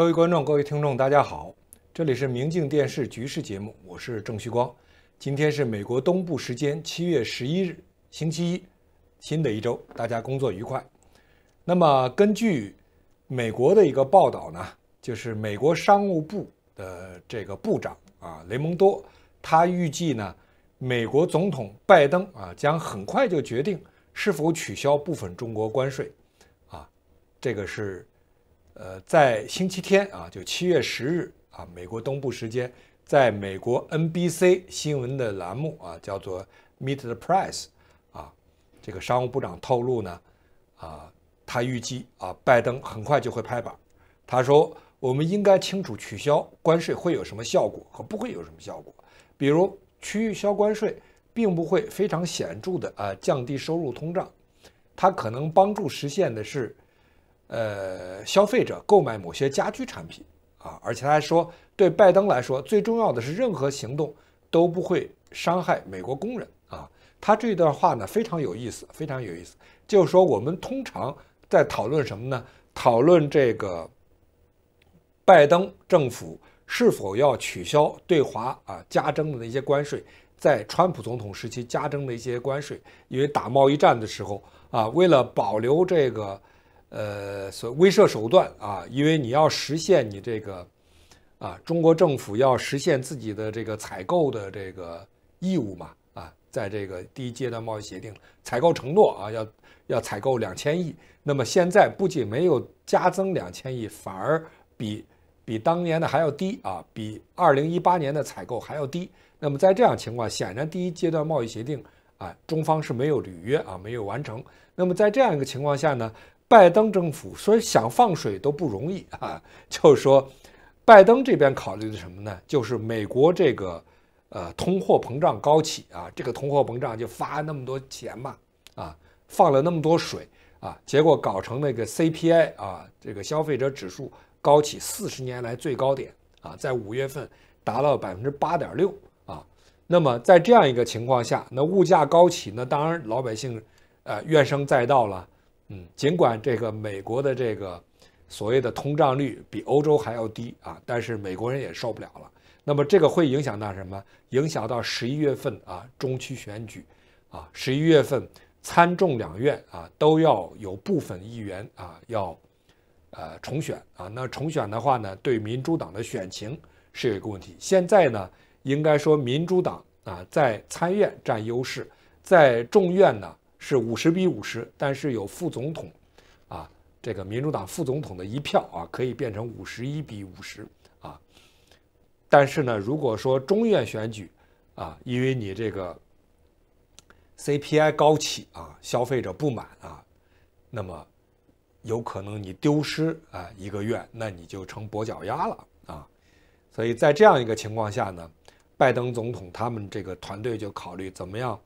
各位观众，各位听众，大家好，这里是《明镜电视》局势节目，我是郑旭光。今天是美国东部时间七月十一日，星期一，新的一周，大家工作愉快。那么，根据美国的一个报道呢，就是美国商务部的这个部长啊，雷蒙多，他预计呢，美国总统拜登啊，将很快就决定是否取消部分中国关税，啊，这个是。呃，在星期天啊，就七月十日啊，美国东部时间，在美国 NBC 新闻的栏目啊，叫做 Meet the Press 啊，这个商务部长透露呢，啊，他预计啊，拜登很快就会拍板。他说，我们应该清楚取消关税会有什么效果和不会有什么效果。比如，取消关税并不会非常显著的啊降低收入通胀，它可能帮助实现的是。呃，消费者购买某些家居产品啊，而且他还说，对拜登来说最重要的是，任何行动都不会伤害美国工人啊。他这段话呢非常有意思，非常有意思。就是说，我们通常在讨论什么呢？讨论这个拜登政府是否要取消对华啊加征的那些关税，在川普总统时期加征的一些关税，因为打贸易战的时候啊，为了保留这个。呃，所威慑手段啊，因为你要实现你这个，啊，中国政府要实现自己的这个采购的这个义务嘛，啊，在这个第一阶段贸易协定采购承诺啊，要要采购两千亿，那么现在不仅没有加增两千亿，反而比比当年的还要低啊，比二零一八年的采购还要低。那么在这样情况，显然第一阶段贸易协定啊，中方是没有履约啊，没有完成。那么在这样一个情况下呢？拜登政府说想放水都不容易 啊，就是说，拜登这边考虑的什么呢？就是美国这个，呃，通货膨胀高起啊，这个通货膨胀就发那么多钱嘛，啊，放了那么多水啊，结果搞成那个 CPI 啊，这个消费者指数高起四十年来最高点啊，在五月份达到百分之八点六啊。那么在这样一个情况下，那物价高起，那当然老百姓，呃，怨声载道了。嗯，尽管这个美国的这个所谓的通胀率比欧洲还要低啊，但是美国人也受不了了。那么这个会影响到什么？影响到十一月份啊中期选举，啊十一月份参众两院啊都要有部分议员啊要，呃重选啊。那重选的话呢，对民主党的选情是有一个问题。现在呢，应该说民主党啊在参院占优势，在众院呢。是五十比五十，但是有副总统，啊，这个民主党副总统的一票啊，可以变成五十一比五十啊。但是呢，如果说中院选举啊，因为你这个 CPI 高起啊，消费者不满啊，那么有可能你丢失啊一个院，那你就成跛脚鸭了啊。所以在这样一个情况下呢，拜登总统他们这个团队就考虑怎么样。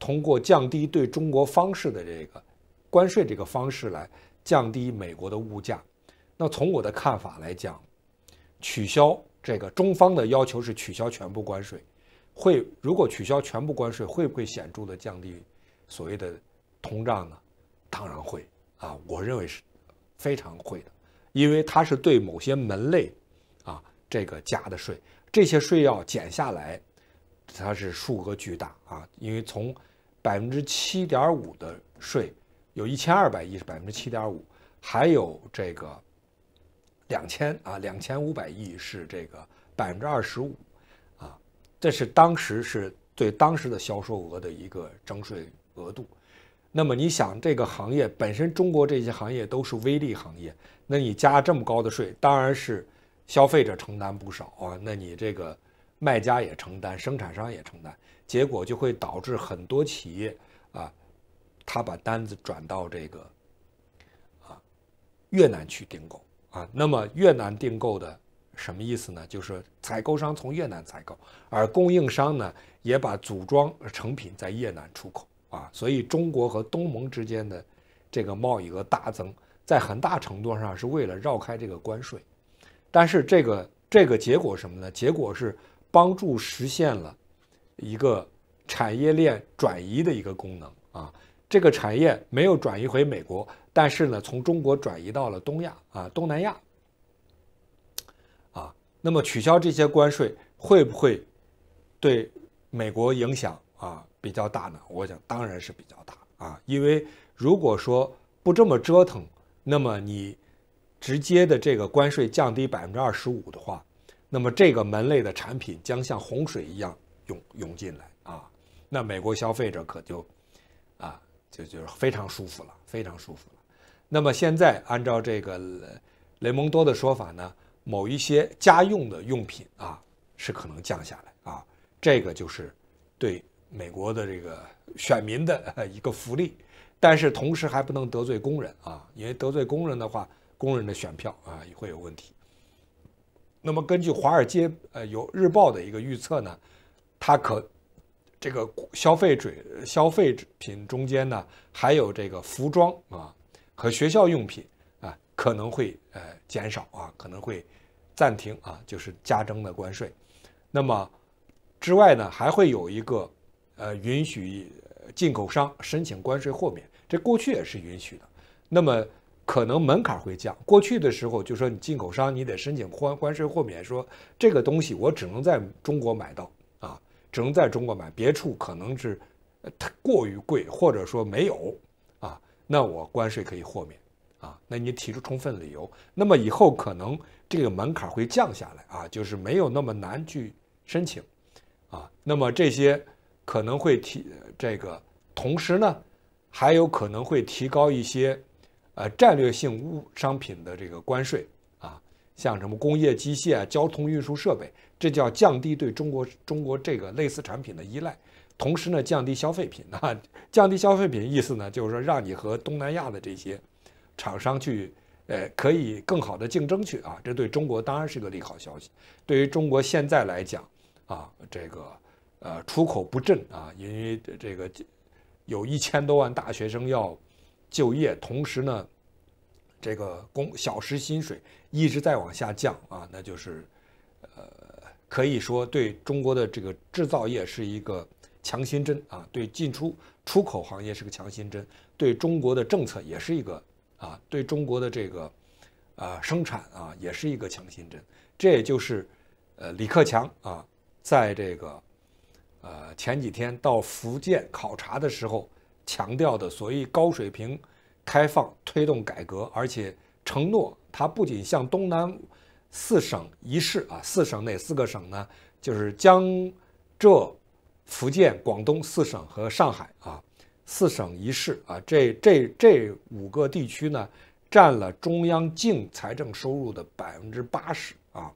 通过降低对中国方式的这个关税，这个方式来降低美国的物价。那从我的看法来讲，取消这个中方的要求是取消全部关税，会如果取消全部关税，会不会显著的降低所谓的通胀呢？当然会啊，我认为是非常会的，因为它是对某些门类啊这个加的税，这些税要减下来，它是数额巨大啊，因为从百分之七点五的税，有一千二百亿是百分之七点五，还有这个两千啊，两千五百亿是这个百分之二十五，啊，这是当时是对当时的销售额的一个征税额度。那么你想，这个行业本身，中国这些行业都是微利行业，那你加这么高的税，当然是消费者承担不少啊，那你这个卖家也承担，生产商也承担。结果就会导致很多企业啊，他把单子转到这个啊越南去订购啊。那么越南订购的什么意思呢？就是采购商从越南采购，而供应商呢也把组装成品在越南出口啊。所以中国和东盟之间的这个贸易额大增，在很大程度上是为了绕开这个关税。但是这个这个结果什么呢？结果是帮助实现了。一个产业链转移的一个功能啊，这个产业没有转移回美国，但是呢，从中国转移到了东亚啊，东南亚。啊，那么取消这些关税会不会对美国影响啊比较大呢？我想当然是比较大啊，因为如果说不这么折腾，那么你直接的这个关税降低百分之二十五的话，那么这个门类的产品将像洪水一样。涌涌进来啊，那美国消费者可就啊，就就是非常舒服了，非常舒服了。那么现在按照这个雷蒙多的说法呢，某一些家用的用品啊是可能降下来啊，这个就是对美国的这个选民的一个福利，但是同时还不能得罪工人啊，因为得罪工人的话，工人的选票啊也会有问题。那么根据华尔街呃有日报的一个预测呢。它可这个消费者消费品中间呢，还有这个服装啊和学校用品啊，可能会呃减少啊，可能会暂停啊，就是加征的关税。那么之外呢，还会有一个呃允许进口商申请关税豁免，这过去也是允许的。那么可能门槛会降。过去的时候就说你进口商你得申请关关税豁免，说这个东西我只能在中国买到。只能在中国买，别处可能是它过于贵，或者说没有啊。那我关税可以豁免啊。那你提出充分理由，那么以后可能这个门槛会降下来啊，就是没有那么难去申请啊。那么这些可能会提这个，同时呢，还有可能会提高一些呃战略性物商品的这个关税啊，像什么工业机械啊、交通运输设备。这叫降低对中国中国这个类似产品的依赖，同时呢降低消费品 啊，降低消费品意思呢就是说让你和东南亚的这些厂商去，呃，可以更好的竞争去啊，这对中国当然是个利好消息。对于中国现在来讲啊，这个呃出口不振啊，因为这个有一千多万大学生要就业，同时呢，这个工小时薪水一直在往下降啊，那就是。可以说，对中国的这个制造业是一个强心针啊，对进出出口行业是个强心针，对中国的政策也是一个啊，对中国的这个啊生产啊也是一个强心针。这也就是，呃，李克强啊，在这个呃前几天到福建考察的时候强调的所谓高水平开放推动改革，而且承诺他不仅向东南。四省一市啊，四省哪四个省呢？就是江浙、福建、广东四省和上海啊。四省一市啊，这这这五个地区呢，占了中央净财政收入的百分之八十啊，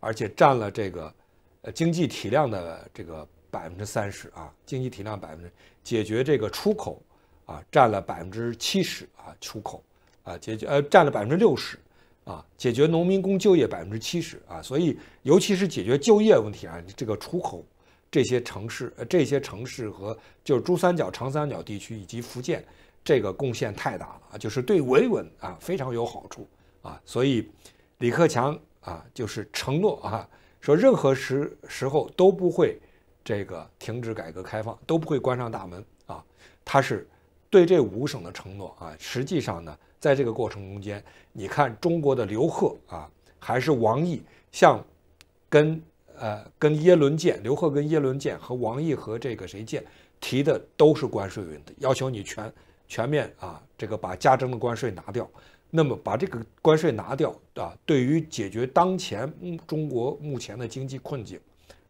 而且占了这个呃经济体量的这个百分之三十啊，经济体量百分之解决这个出口啊，占了百分之七十啊，出口啊解决呃占了百分之六十。啊，解决农民工就业百分之七十啊，所以尤其是解决就业问题啊，这个出口这些城市，呃，这些城市和就是珠三角、长三角地区以及福建，这个贡献太大了啊，就是对维稳啊非常有好处啊，所以李克强啊，就是承诺啊，说任何时时候都不会这个停止改革开放，都不会关上大门啊，他是对这五省的承诺啊，实际上呢。在这个过程中间，你看中国的刘鹤啊，还是王毅，像，跟呃跟耶伦见，刘鹤跟耶伦见和王毅和这个谁见提的都是关税问题，要求你全全面啊，这个把加征的关税拿掉，那么把这个关税拿掉啊，对于解决当前中国目前的经济困境，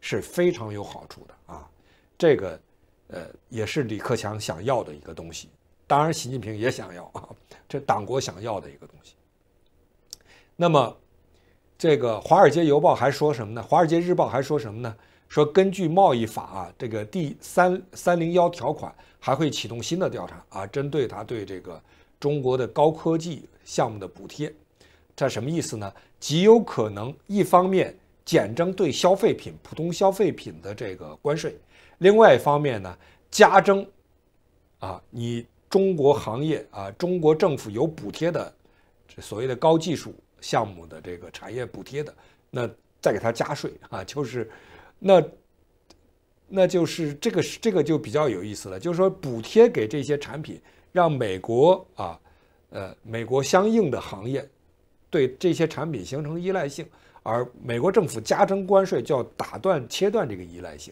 是非常有好处的啊，这个，呃，也是李克强想要的一个东西。当然，习近平也想要啊，这党国想要的一个东西。那么，这个《华尔街邮报》还说什么呢？《华尔街日报》还说什么呢？说根据贸易法啊，这个第三三零幺条款还会启动新的调查啊，针对它对这个中国的高科技项目的补贴。这什么意思呢？极有可能一方面减征对消费品、普通消费品的这个关税，另外一方面呢加征啊你。中国行业啊，中国政府有补贴的，所谓的高技术项目的这个产业补贴的，那再给他加税啊，就是，那，那就是这个是这个就比较有意思了，就是说补贴给这些产品，让美国啊，呃，美国相应的行业对这些产品形成依赖性，而美国政府加征关税就要打断切断这个依赖性。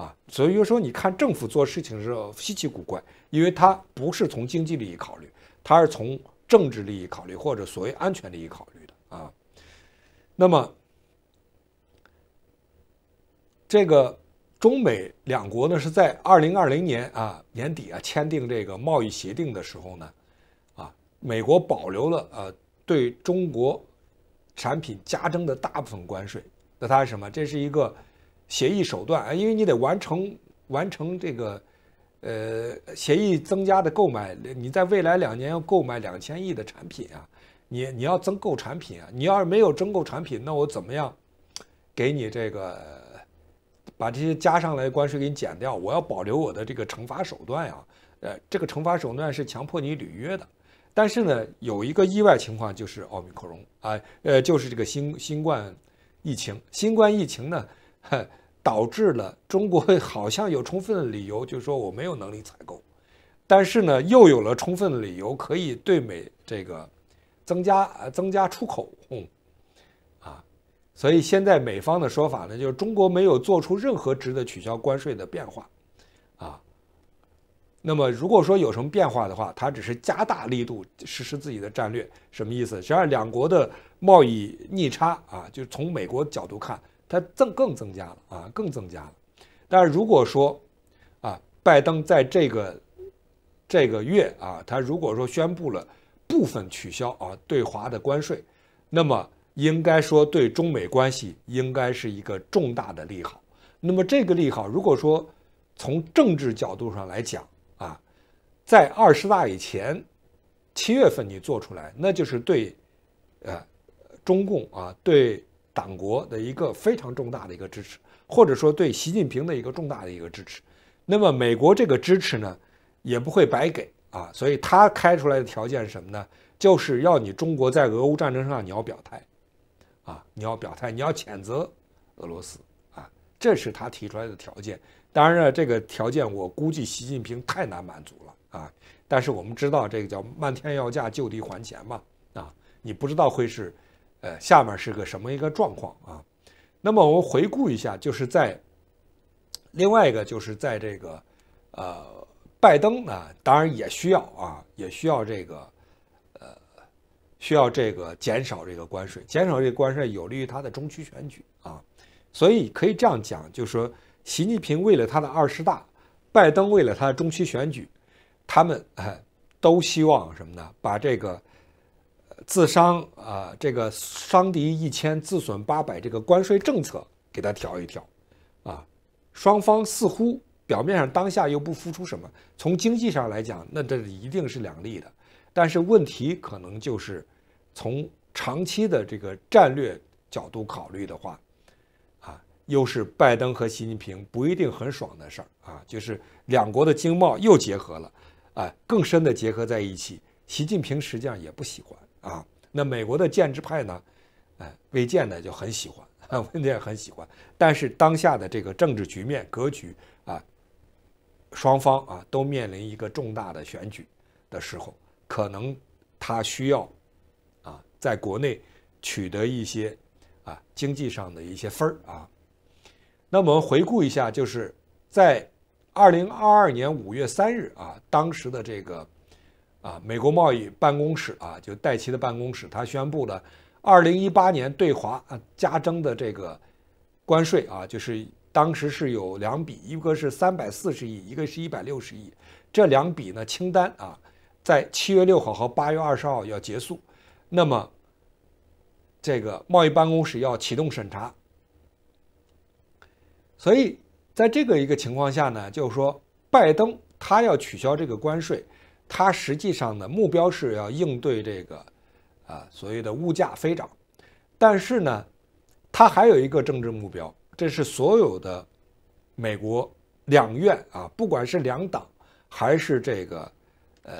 啊，所以就说你看政府做事情是稀奇古怪，因为它不是从经济利益考虑，它是从政治利益考虑或者所谓安全利益考虑的啊。那么，这个中美两国呢是在二零二零年啊年底啊签订这个贸易协定的时候呢，啊，美国保留了呃对中国产品加征的大部分关税，那它是什么？这是一个。协议手段啊，因为你得完成完成这个，呃，协议增加的购买，你在未来两年要购买两千亿的产品啊，你你要增购产品啊，你要是没有增购产品，那我怎么样，给你这个把这些加上来关税给你减掉，我要保留我的这个惩罚手段呀，呃，这个惩罚手段是强迫你履约的，但是呢，有一个意外情况就是奥密克戎啊，呃，就是这个新新冠疫情，新冠疫情呢。导致了中国好像有充分的理由，就是说我没有能力采购，但是呢，又有了充分的理由可以对美这个增加呃增加出口，嗯，啊，所以现在美方的说法呢，就是中国没有做出任何值得取消关税的变化，啊，那么如果说有什么变化的话，它只是加大力度实施自己的战略，什么意思？实际上两国的贸易逆差啊，就从美国角度看。它增更增加了啊，更增加了。但是如果说，啊，拜登在这个这个月啊，他如果说宣布了部分取消啊对华的关税，那么应该说对中美关系应该是一个重大的利好。那么这个利好如果说从政治角度上来讲啊，在二十大以前，七月份你做出来，那就是对，呃，中共啊对。党国的一个非常重大的一个支持，或者说对习近平的一个重大的一个支持。那么美国这个支持呢，也不会白给啊，所以他开出来的条件是什么呢？就是要你中国在俄乌战争上你要表态，啊，你要表态，你要谴责俄罗斯啊，这是他提出来的条件。当然了，这个条件我估计习近平太难满足了啊。但是我们知道这个叫漫天要价就地还钱嘛，啊，你不知道会是。呃，下面是个什么一个状况啊？那么我们回顾一下，就是在另外一个，就是在这个呃，拜登呢，当然也需要啊，也需要这个呃，需要这个减少这个关税，减少这个关税有利于他的中期选举啊。所以可以这样讲，就是说，习近平为了他的二十大，拜登为了他的中期选举，他们都希望什么呢？把这个。自伤啊，这个伤敌一千，自损八百，这个关税政策给他调一调，啊，双方似乎表面上当下又不付出什么，从经济上来讲，那这一定是两利的。但是问题可能就是，从长期的这个战略角度考虑的话，啊，又是拜登和习近平不一定很爽的事儿啊，就是两国的经贸又结合了，啊，更深的结合在一起，习近平实际上也不喜欢。啊，那美国的建制派呢？呃，魏建呢就很喜欢，魏 建很喜欢。但是当下的这个政治局面格局啊，双方啊都面临一个重大的选举的时候，可能他需要啊在国内取得一些啊经济上的一些分儿啊。那我们回顾一下，就是在二零二二年五月三日啊，当时的这个。啊，美国贸易办公室啊，就戴奇的办公室，他宣布了，二零一八年对华加征的这个关税啊，就是当时是有两笔，一个是三百四十亿，一个是一百六十亿，这两笔呢清单啊，在七月六号和八月二十号要结束，那么这个贸易办公室要启动审查，所以在这个一个情况下呢，就是说拜登他要取消这个关税。它实际上的目标是要应对这个，啊，所谓的物价飞涨，但是呢，它还有一个政治目标，这是所有的美国两院啊，不管是两党还是这个，呃，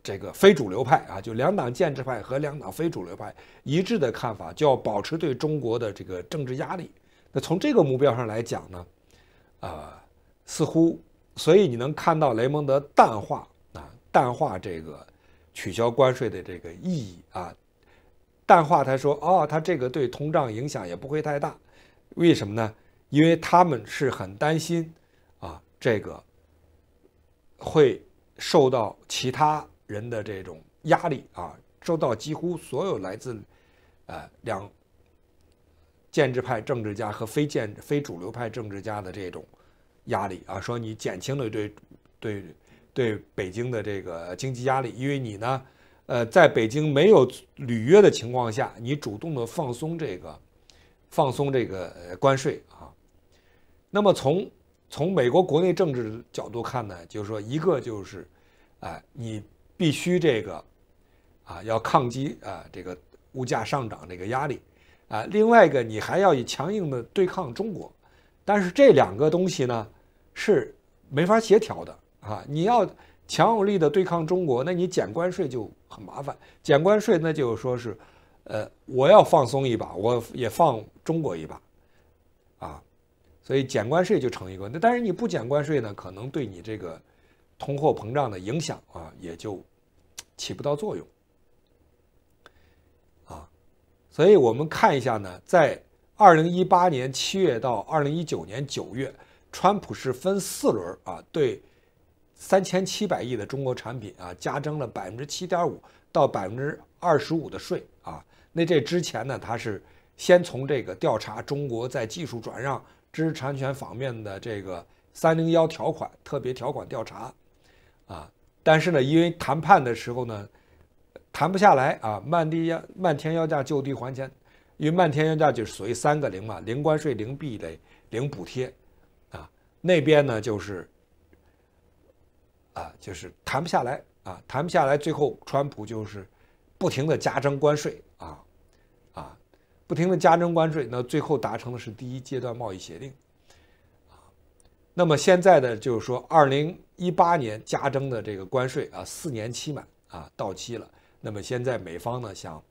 这个非主流派啊，就两党建制派和两党非主流派一致的看法，就要保持对中国的这个政治压力。那从这个目标上来讲呢，啊，似乎所以你能看到雷蒙德淡化。淡化这个取消关税的这个意义啊，淡化他说哦，他这个对通胀影响也不会太大，为什么呢？因为他们是很担心啊，这个会受到其他人的这种压力啊，受到几乎所有来自呃两建制派政治家和非建非主流派政治家的这种压力啊，说你减轻了对对。对北京的这个经济压力，因为你呢，呃，在北京没有履约的情况下，你主动的放松这个，放松这个关税啊。那么从从美国国内政治角度看呢，就是说一个就是，哎，你必须这个，啊，要抗击啊这个物价上涨这个压力，啊，另外一个你还要以强硬的对抗中国，但是这两个东西呢是没法协调的。啊，你要强有力的对抗中国，那你减关税就很麻烦。减关税，那就是说是，呃，我要放松一把，我也放中国一把，啊，所以减关税就成一个。那但是你不减关税呢，可能对你这个通货膨胀的影响啊，也就起不到作用，啊，所以我们看一下呢，在二零一八年七月到二零一九年九月，川普是分四轮啊对。三千七百亿的中国产品啊，加征了百分之七点五到百分之二十五的税啊。那这之前呢，它是先从这个调查中国在技术转让、知识产权方面的这个“三零幺”条款特别条款调查啊。但是呢，因为谈判的时候呢，谈不下来啊，漫地要漫天要价，就地还钱。因为漫天要价就是属于三个零嘛：零关税、零壁垒、零补贴啊。那边呢，就是。啊，就是谈不下来啊，谈不下来，最后川普就是不停的加征关税啊啊，不停的加征关税，那最后达成的是第一阶段贸易协定啊。那么现在呢，就是说二零一八年加征的这个关税啊，四年期满啊，到期了。那么现在美方呢想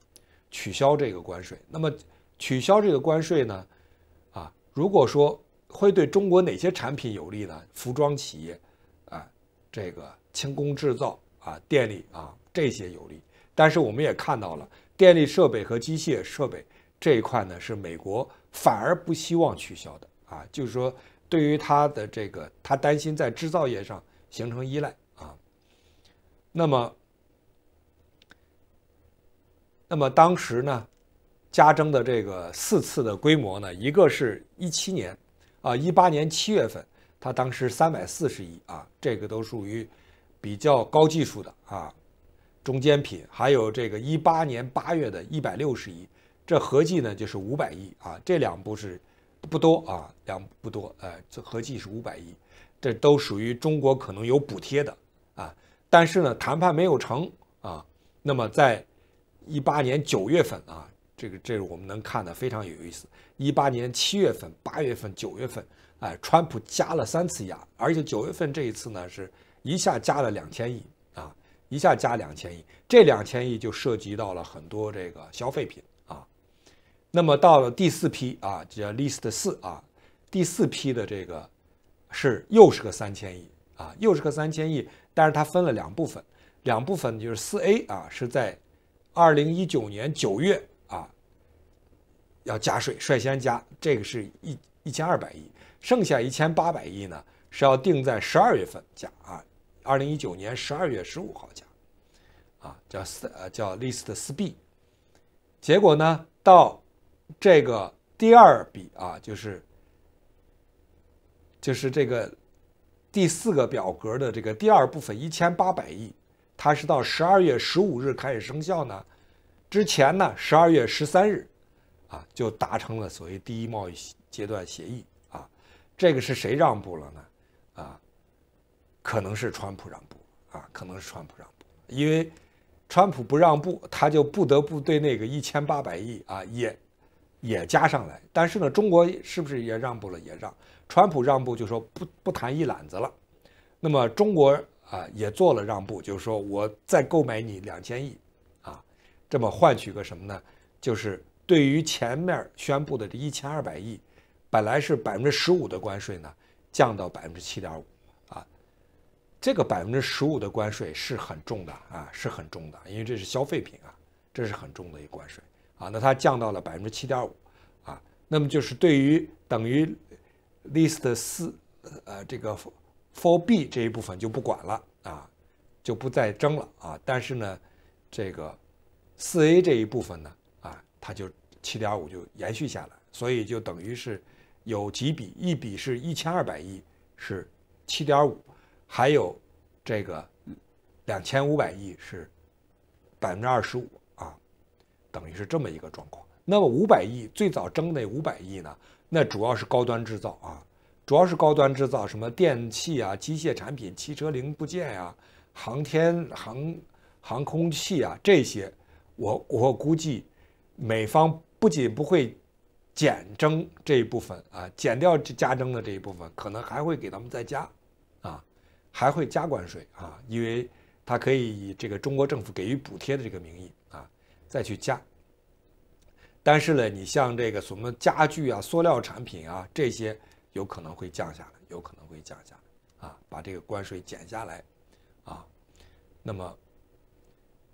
取消这个关税，那么取消这个关税呢啊，如果说会对中国哪些产品有利呢？服装企业。这个轻工制造啊，电力啊，这些有利，但是我们也看到了，电力设备和机械设备这一块呢，是美国反而不希望取消的啊，就是说，对于它的这个，他担心在制造业上形成依赖啊。那么，那么当时呢，加征的这个四次的规模呢，一个是一七年，啊，一八年七月份。它当时三百四十亿啊，这个都属于比较高技术的啊，中间品，还有这个一八年八月的一百六十亿，这合计呢就是五百亿啊，这两部是不多啊，两不多，呃，这合计是五百亿，这都属于中国可能有补贴的啊，但是呢谈判没有成啊，那么在一八年九月份啊，这个这是我们能看的非常有意思，一八年七月份、八月份、九月份。哎，川普加了三次压，而且九月份这一次呢，是一下加了两千亿啊，一下加两千亿，这两千亿就涉及到了很多这个消费品啊。那么到了第四批啊，叫 List 四啊，第四批的这个是又是个三千亿啊，又是个三千亿，但是它分了两部分，两部分就是四 A 啊，是在二零一九年九月啊要加税，率先加，这个是一一千二百亿。剩下一千八百亿呢，是要定在十二月份加啊，二零一九年十二月十五号加，啊，叫四呃叫 list 四 b，结果呢，到这个第二笔啊，就是就是这个第四个表格的这个第二部分一千八百亿，它是到十二月十五日开始生效呢，之前呢十二月十三日，啊就达成了所谓第一贸易阶段协议。这个是谁让步了呢？啊，可能是川普让步啊，可能是川普让步，因为川普不让步，他就不得不对那个一千八百亿啊也也加上来。但是呢，中国是不是也让步了？也让川普让步，就说不不谈一揽子了。那么中国啊也做了让步，就是说我再购买你两千亿啊，这么换取个什么呢？就是对于前面宣布的这一千二百亿。本来是百分之十五的关税呢，降到百分之七点五啊，这个百分之十五的关税是很重的啊，是很重的，因为这是消费品啊，这是很重的一个关税啊。那它降到了百分之七点五啊，那么就是对于等于 list 四呃这个 for b 这一部分就不管了啊，就不再征了啊。但是呢，这个四 a 这一部分呢啊，它就七点五就延续下来，所以就等于是。有几笔，一笔是一千二百亿，是七点五，还有这个两千五百亿是百分之二十五啊，等于是这么一个状况。那么五百亿最早征的五百亿呢？那主要是高端制造啊，主要是高端制造，什么电器啊、机械产品、汽车零部件呀、航天、航航空器啊这些，我我估计美方不仅不会。减征这一部分啊，减掉这加征的这一部分，可能还会给咱们再加，啊，还会加关税啊，因为它可以以这个中国政府给予补贴的这个名义啊，再去加。但是呢，你像这个什么家具啊、塑料产品啊这些，有可能会降下来，有可能会降下来啊，把这个关税减下来，啊，那么，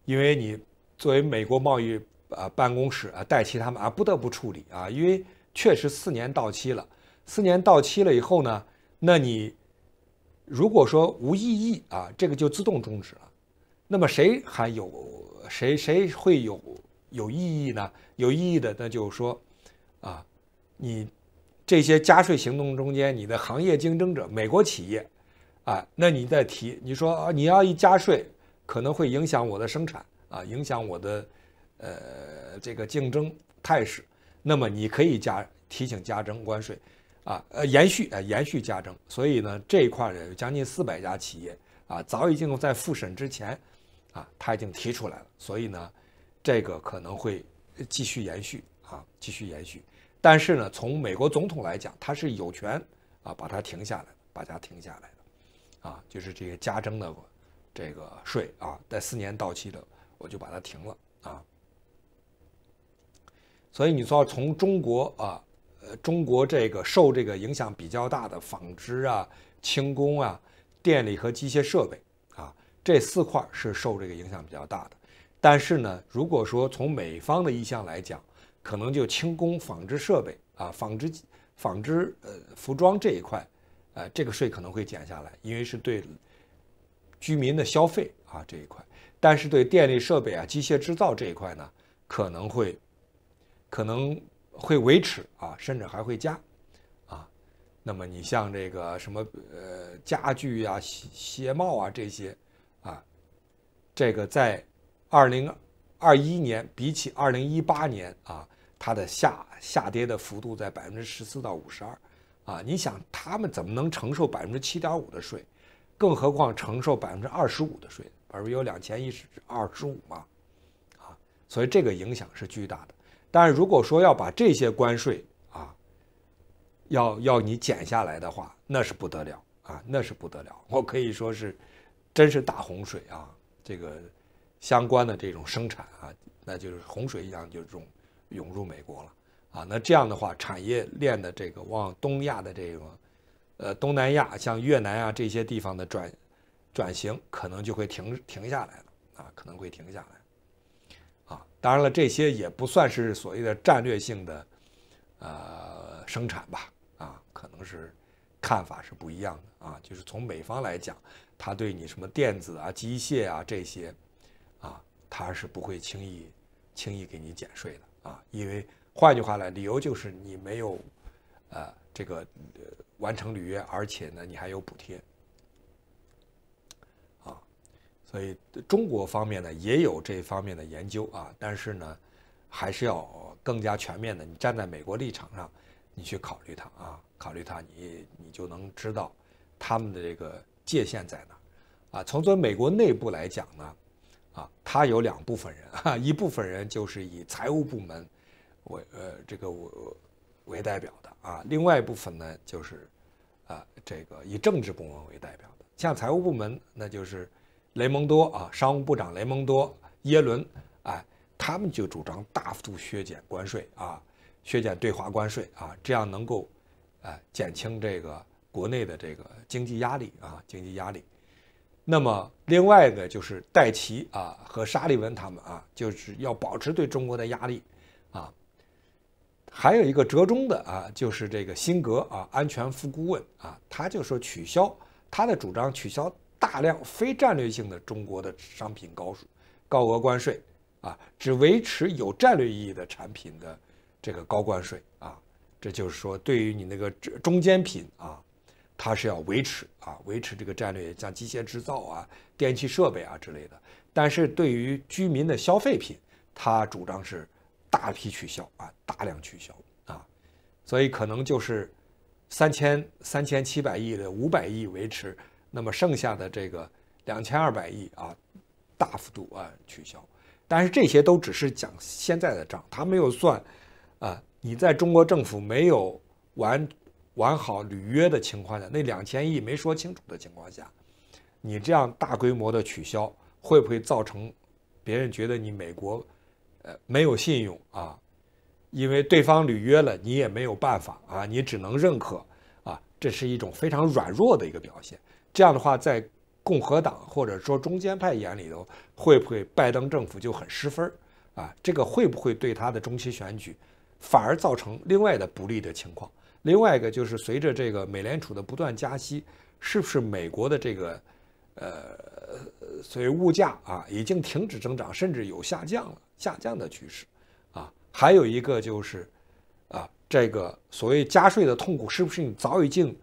因为你作为美国贸易。呃，办公室啊，代替他们啊，不得不处理啊，因为确实四年到期了。四年到期了以后呢，那你如果说无异议啊，这个就自动终止了。那么谁还有谁谁会有有异议呢？有异议的，那就是说，啊，你这些加税行动中间，你的行业竞争者，美国企业，啊，那你再提，你说啊，你要一加税，可能会影响我的生产啊，影响我的。呃，这个竞争态势，那么你可以加提醒加征关税，啊，呃，延续啊，延续加征，所以呢，这一块儿有将近四百家企业啊，早已经在复审之前，啊，他已经提出来了，所以呢，这个可能会继续延续啊，继续延续，但是呢，从美国总统来讲，他是有权啊把它停下来把它停下来的，啊，就是这些加征的这个税啊，在四年到期的，我就把它停了啊。所以你说从中国啊，呃，中国这个受这个影响比较大的纺织啊、轻工啊、电力和机械设备啊，这四块是受这个影响比较大的。但是呢，如果说从美方的意向来讲，可能就轻工、纺织设备啊、纺织、纺织呃服装这一块，呃，这个税可能会减下来，因为是对居民的消费啊这一块。但是对电力设备啊、机械制造这一块呢，可能会。可能会维持啊，甚至还会加，啊，那么你像这个什么呃家具啊、鞋帽啊这些，啊，这个在二零二一年比起二零一八年啊，它的下下跌的幅度在百分之十四到五十二，啊，你想他们怎么能承受百分之七点五的税？更何况承受百分之二十五的税，百分之有两千一十五嘛，啊，所以这个影响是巨大的。但是如果说要把这些关税啊，要要你减下来的话，那是不得了啊，那是不得了。我可以说是，真是大洪水啊！这个相关的这种生产啊，那就是洪水一样就这种涌入美国了啊。那这样的话，产业链的这个往东亚的这种，呃，东南亚像越南啊这些地方的转转型，可能就会停停下来了啊，可能会停下来。啊，当然了，这些也不算是所谓的战略性的，呃，生产吧。啊，可能是看法是不一样的。啊，就是从美方来讲，他对你什么电子啊、机械啊这些，啊，他是不会轻易、轻易给你减税的。啊，因为换句话来，理由就是你没有，呃，这个呃、完成履约，而且呢，你还有补贴。所以中国方面呢也有这方面的研究啊，但是呢，还是要更加全面的。你站在美国立场上，你去考虑它啊，考虑它，你你就能知道他们的这个界限在哪啊。从这美国内部来讲呢，啊，它有两部分人，一部分人就是以财务部门为呃这个为为代表的啊，另外一部分呢就是啊这个以政治部门为代表的。像财务部门，那就是。雷蒙多啊，商务部长雷蒙多、耶伦，哎，他们就主张大幅度削减关税啊，削减对华关税啊，这样能够，哎，减轻这个国内的这个经济压力啊，经济压力。那么另外一个就是戴奇啊和沙利文他们啊，就是要保持对中国的压力啊。还有一个折中的啊，就是这个辛格啊，安全副顾问啊，他就说取消他的主张，取消。大量非战略性的中国的商品高数高额关税啊，只维持有战略意义的产品的这个高关税啊，这就是说，对于你那个中间品啊，它是要维持啊，维持这个战略，像机械制造啊、电器设备啊之类的。但是对于居民的消费品，它主张是大批取消啊，大量取消啊，所以可能就是三千三千七百亿的五百亿维持。那么剩下的这个两千二百亿啊，大幅度啊取消，但是这些都只是讲现在的账，他没有算啊。你在中国政府没有完完好履约的情况下，那两千亿没说清楚的情况下，你这样大规模的取消，会不会造成别人觉得你美国呃没有信用啊？因为对方履约了，你也没有办法啊，你只能认可啊，这是一种非常软弱的一个表现。这样的话，在共和党或者说中间派眼里头，会不会拜登政府就很失分啊？这个会不会对他的中期选举反而造成另外的不利的情况？另外一个就是，随着这个美联储的不断加息，是不是美国的这个呃所谓物价啊已经停止增长，甚至有下降了下降的趋势啊？还有一个就是，啊，这个所谓加税的痛苦，是不是你早已经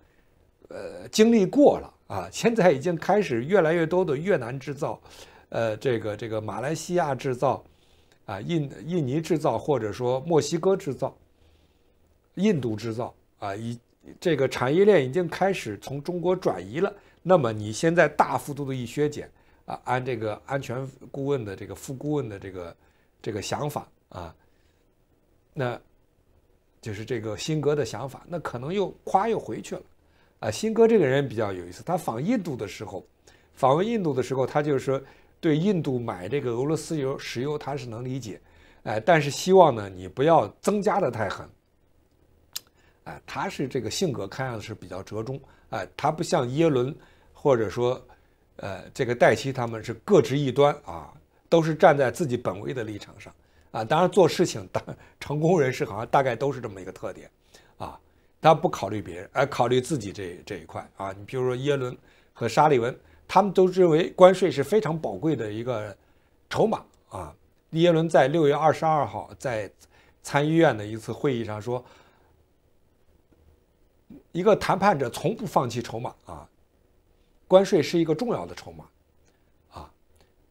呃经历过了？啊，现在已经开始越来越多的越南制造，呃，这个这个马来西亚制造，啊，印印尼制造，或者说墨西哥制造，印度制造，啊，以这个产业链已经开始从中国转移了。那么你现在大幅度的一削减，啊，按这个安全顾问的这个副顾问的这个这个想法啊，那就是这个辛格的想法，那可能又夸又回去了。啊，新哥这个人比较有意思。他访印度的时候，访问印度的时候，他就是说，对印度买这个俄罗斯油、石油，他是能理解，哎，但是希望呢，你不要增加的太狠。哎，他是这个性格，看样子是比较折中。哎，他不像耶伦，或者说，呃，这个戴奇他们是各执一端啊，都是站在自己本位的立场上啊。当然，做事情当 成功人士好像大概都是这么一个特点。他不考虑别人，而考虑自己这这一块啊。你比如说耶伦和沙利文，他们都认为关税是非常宝贵的一个筹码啊。耶伦在六月二十二号在参议院的一次会议上说：“一个谈判者从不放弃筹码啊，关税是一个重要的筹码啊。”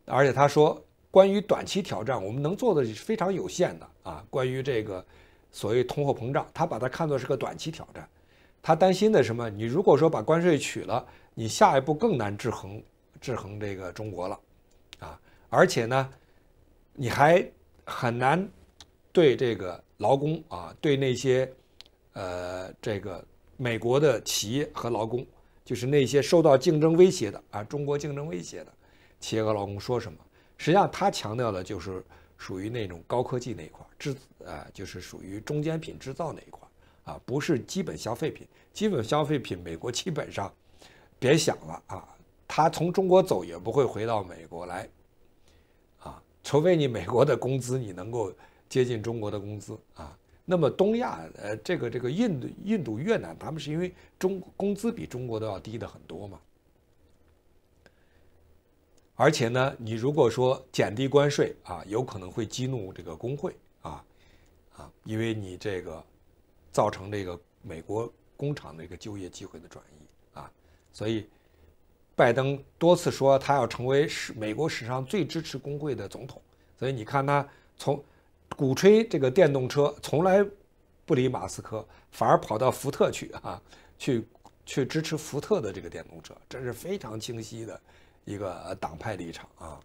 而且他说：“关于短期挑战，我们能做的是非常有限的啊。”关于这个。所谓通货膨胀，他把它看作是个短期挑战，他担心的什么？你如果说把关税取了，你下一步更难制衡制衡这个中国了，啊，而且呢，你还很难对这个劳工啊，对那些呃这个美国的企业和劳工，就是那些受到竞争威胁的啊，中国竞争威胁的企业和劳工说什么？实际上他强调的就是。属于那种高科技那一块制，啊，就是属于中间品制造那一块啊，不是基本消费品。基本消费品，美国基本上，别想了啊，它从中国走也不会回到美国来，啊，除非你美国的工资你能够接近中国的工资啊。那么东亚，呃，这个这个印度、印度、越南，他们是因为中工资比中国都要低的很多嘛。而且呢，你如果说减低关税啊，有可能会激怒这个工会啊，啊，因为你这个造成这个美国工厂的一个就业机会的转移啊，所以拜登多次说他要成为史美国史上最支持工会的总统，所以你看他从鼓吹这个电动车，从来不理马斯克，反而跑到福特去啊，去去支持福特的这个电动车，这是非常清晰的。一个党派立场啊，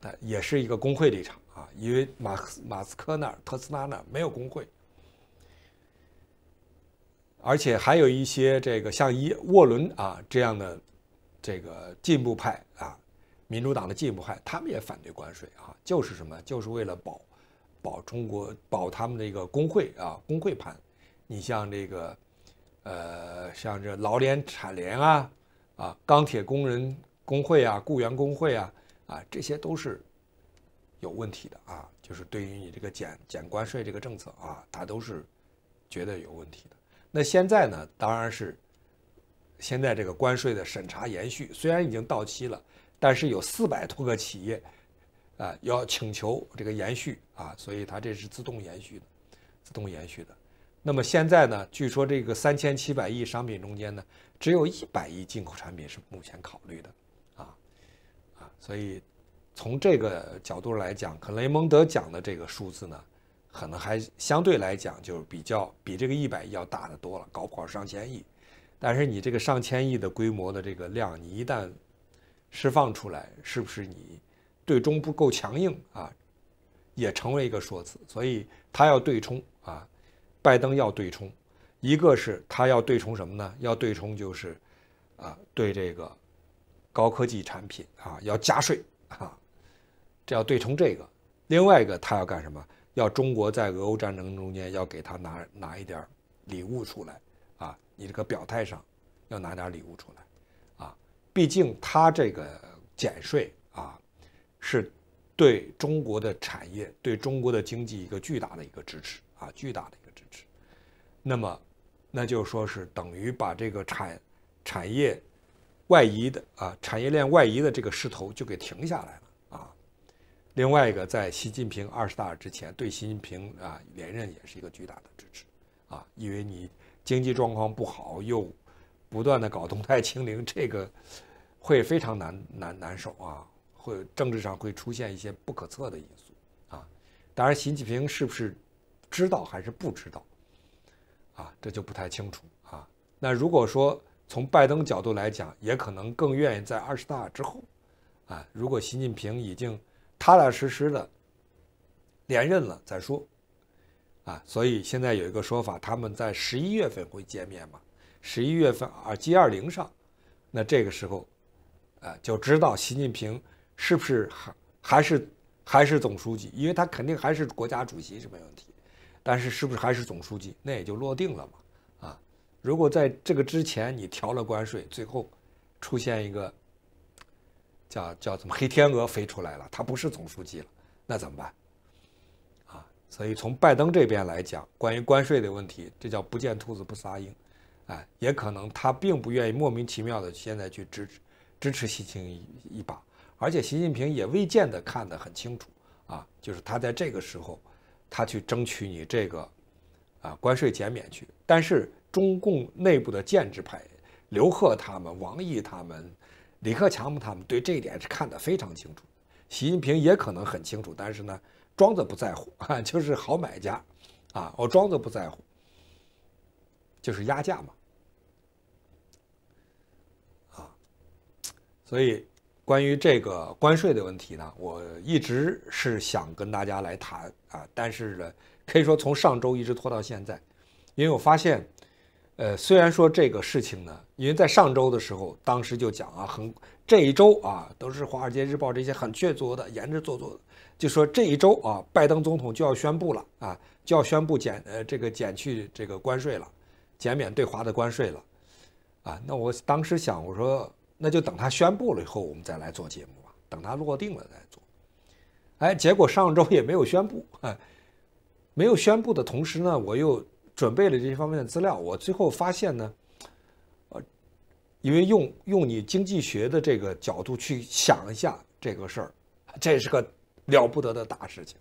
但也是一个工会立场啊，因为马斯马斯克那儿、特斯拉那儿没有工会，而且还有一些这个像伊沃伦啊这样的这个进步派啊，民主党的进步派，他们也反对关税啊，就是什么，就是为了保保中国保他们的一个工会啊，工会盘。你像这个，呃，像这劳联、产联啊，啊，钢铁工人。工会啊，雇员工会啊，啊，这些都是有问题的啊。就是对于你这个减减关税这个政策啊，他都是觉得有问题的。那现在呢，当然是现在这个关税的审查延续，虽然已经到期了，但是有四百多个企业啊要请求这个延续啊，所以它这是自动延续的，自动延续的。那么现在呢，据说这个三千七百亿商品中间呢，只有一百亿进口产品是目前考虑的。所以，从这个角度来讲，克雷蒙德讲的这个数字呢，可能还相对来讲就是比较比这个一百亿要大的多了，搞不好上千亿。但是你这个上千亿的规模的这个量，你一旦释放出来，是不是你对中不够强硬啊，也成为一个说辞。所以他要对冲啊，拜登要对冲，一个是他要对冲什么呢？要对冲就是啊，对这个。高科技产品啊，要加税啊，这要对冲这个。另外一个，他要干什么？要中国在俄乌战争中间要给他拿拿一点礼物出来啊！你这个表态上要拿点礼物出来啊！毕竟他这个减税啊，是对中国的产业、对中国的经济一个巨大的一个支持啊，巨大的一个支持。那么，那就说是等于把这个产产业。外移的啊，产业链外移的这个势头就给停下来了啊。另外一个，在习近平二十大之前，对习近平啊连任也是一个巨大的支持啊，因为你经济状况不好，又不断的搞动态清零，这个会非常难难难受啊，会政治上会出现一些不可测的因素啊。当然，习近平是不是知道还是不知道啊，这就不太清楚啊。那如果说，从拜登角度来讲，也可能更愿意在二十大之后，啊，如果习近平已经踏踏实实的连任了再说，啊，所以现在有一个说法，他们在十一月份会见面嘛？十一月份啊，G20 上，那这个时候，啊，就知道习近平是不是还还是还是总书记，因为他肯定还是国家主席是没问题，但是是不是还是总书记，那也就落定了嘛。如果在这个之前你调了关税，最后出现一个叫叫什么黑天鹅飞出来了，他不是总书记了，那怎么办？啊，所以从拜登这边来讲，关于关税的问题，这叫不见兔子不撒鹰，哎，也可能他并不愿意莫名其妙的现在去支持支持习近平一把，而且习近平也未见得看得很清楚，啊，就是他在这个时候，他去争取你这个啊关税减免去，但是。中共内部的建制派，刘贺他们、王毅他们、李克强他们对这一点是看得非常清楚。习近平也可能很清楚，但是呢，庄子不在乎啊，就是好买家，啊，我庄子不在乎，就是压价嘛，啊，所以关于这个关税的问题呢，我一直是想跟大家来谈啊，但是呢，可以说从上周一直拖到现在，因为我发现。呃，虽然说这个事情呢，因为在上周的时候，当时就讲啊，很这一周啊，都是《华尔街日报》这些很雀凿的，言之凿凿，就说这一周啊，拜登总统就要宣布了啊，就要宣布减呃这个减去这个关税了，减免对华的关税了，啊，那我当时想，我说那就等他宣布了以后，我们再来做节目吧，等他落定了再做。哎，结果上周也没有宣布，哎，没有宣布的同时呢，我又。准备了这些方面的资料，我最后发现呢，呃，因为用用你经济学的这个角度去想一下这个事儿，这是个了不得的大事情，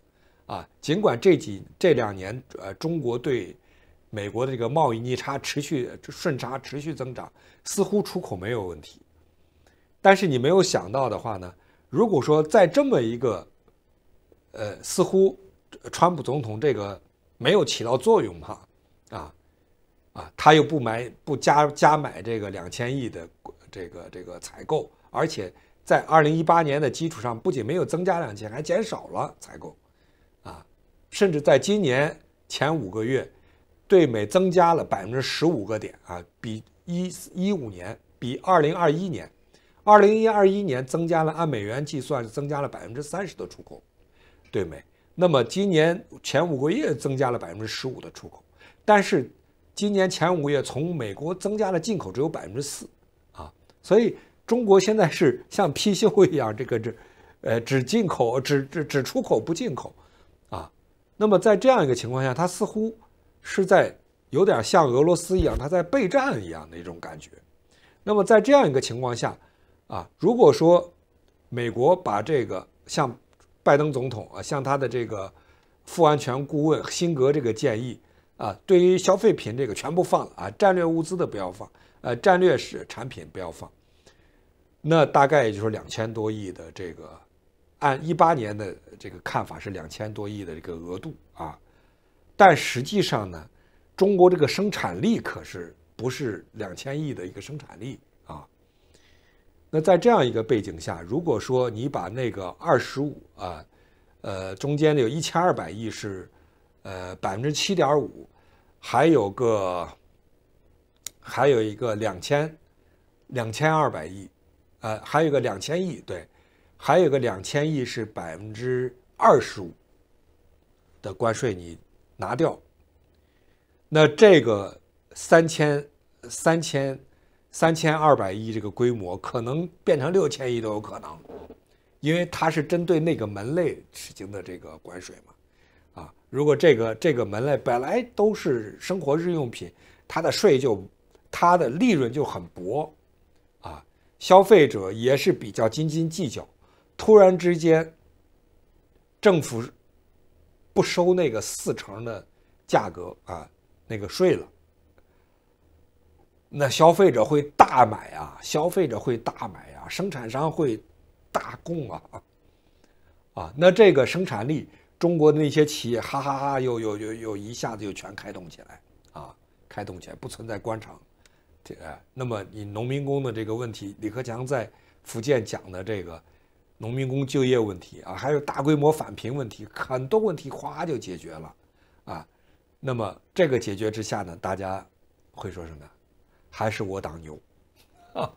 啊，尽管这几这两年呃中国对美国的这个贸易逆差持续顺差持续增长，似乎出口没有问题，但是你没有想到的话呢，如果说在这么一个，呃，似乎川普总统这个没有起到作用哈。啊，啊，他又不买不加加买这个两千亿的这个这个采购，而且在二零一八年的基础上，不仅没有增加两千，还减少了采购，啊，甚至在今年前五个月，对美增加了百分之十五个点啊，比一一五年比二零二一年，二零一二一年增加了按美元计算增加了百分之三十的出口，对美，那么今年前五个月增加了百分之十五的出口。但是，今年前五月从美国增加的进口只有百分之四，啊，所以中国现在是像貔貅一样，这个这，呃，只进口只只只出口不进口，啊，那么在这样一个情况下，它似乎是在有点像俄罗斯一样，它在备战一样的一种感觉。那么在这样一个情况下，啊，如果说美国把这个像拜登总统啊，像他的这个副安全顾问辛格这个建议。啊，对于消费品这个全部放了啊，战略物资的不要放，呃，战略是产品不要放，那大概也就是两千多亿的这个，按一八年的这个看法是两千多亿的这个额度啊，但实际上呢，中国这个生产力可是不是两千亿的一个生产力啊，那在这样一个背景下，如果说你把那个二十五啊，呃，中间的有一千二百亿是。呃，百分之七点五，还有个，还有一个两千，两千二百亿，呃，还有个两千亿，对，还有个两千亿是百分之二十五的关税，你拿掉，那这个三千三千三千二百亿这个规模，可能变成六千亿都有可能，因为它是针对那个门类实行的这个关税嘛。啊，如果这个这个门类本来都是生活日用品，它的税就，它的利润就很薄，啊，消费者也是比较斤斤计较，突然之间，政府不收那个四成的价格啊那个税了，那消费者会大买啊，消费者会大买啊，生产商会大供啊，啊，那这个生产力。中国的那些企业，哈哈哈，又又又又一下子又全开动起来，啊，开动起来，不存在官场，这个。那么你农民工的这个问题，李克强在福建讲的这个农民工就业问题啊，还有大规模返贫问题，很多问题哗就解决了，啊，那么这个解决之下呢，大家会说什么？还是我党牛，啊！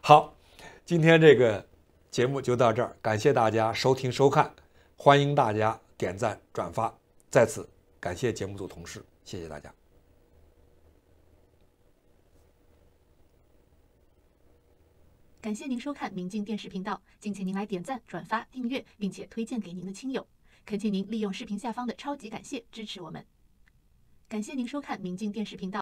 好，今天这个节目就到这儿，感谢大家收听收看，欢迎大家。点赞、转发，再次感谢节目组同事，谢谢大家。感谢您收看《明镜电视频道》，敬请您来点赞、转发、订阅，并且推荐给您的亲友。恳请您利用视频下方的“超级感谢”支持我们。感谢您收看《明镜电视频道》。